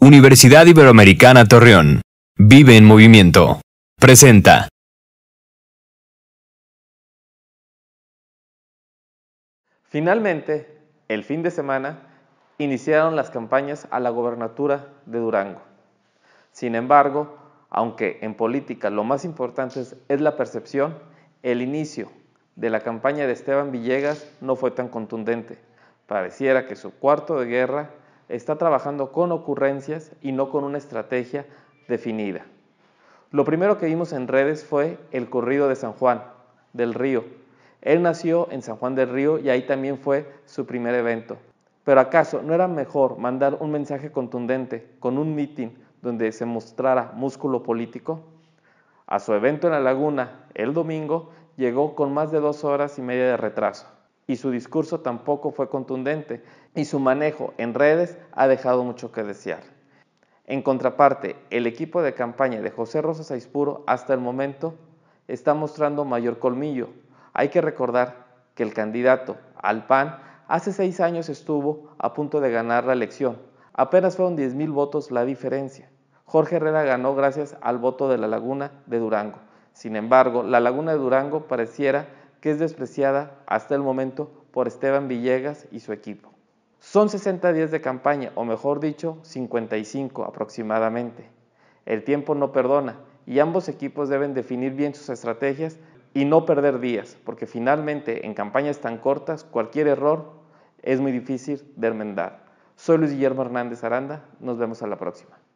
Universidad Iberoamericana Torreón. Vive en movimiento. Presenta. Finalmente, el fin de semana, iniciaron las campañas a la gobernatura de Durango. Sin embargo, aunque en política lo más importante es la percepción, el inicio de la campaña de Esteban Villegas no fue tan contundente. Pareciera que su cuarto de guerra está trabajando con ocurrencias y no con una estrategia definida. Lo primero que vimos en redes fue el corrido de San Juan del Río. Él nació en San Juan del Río y ahí también fue su primer evento. Pero acaso no era mejor mandar un mensaje contundente con un meeting donde se mostrara músculo político? A su evento en la laguna el domingo llegó con más de dos horas y media de retraso y su discurso tampoco fue contundente y su manejo en redes ha dejado mucho que desear. En contraparte, el equipo de campaña de José Rosa Saispuro hasta el momento está mostrando mayor colmillo. Hay que recordar que el candidato al PAN hace seis años estuvo a punto de ganar la elección. Apenas fueron 10.000 votos la diferencia. Jorge Herrera ganó gracias al voto de la Laguna de Durango. Sin embargo, la Laguna de Durango pareciera que es despreciada hasta el momento por Esteban Villegas y su equipo. Son 60 días de campaña, o mejor dicho, 55 aproximadamente. El tiempo no perdona y ambos equipos deben definir bien sus estrategias y no perder días, porque finalmente en campañas tan cortas cualquier error es muy difícil de enmendar. Soy Luis Guillermo Hernández Aranda, nos vemos a la próxima.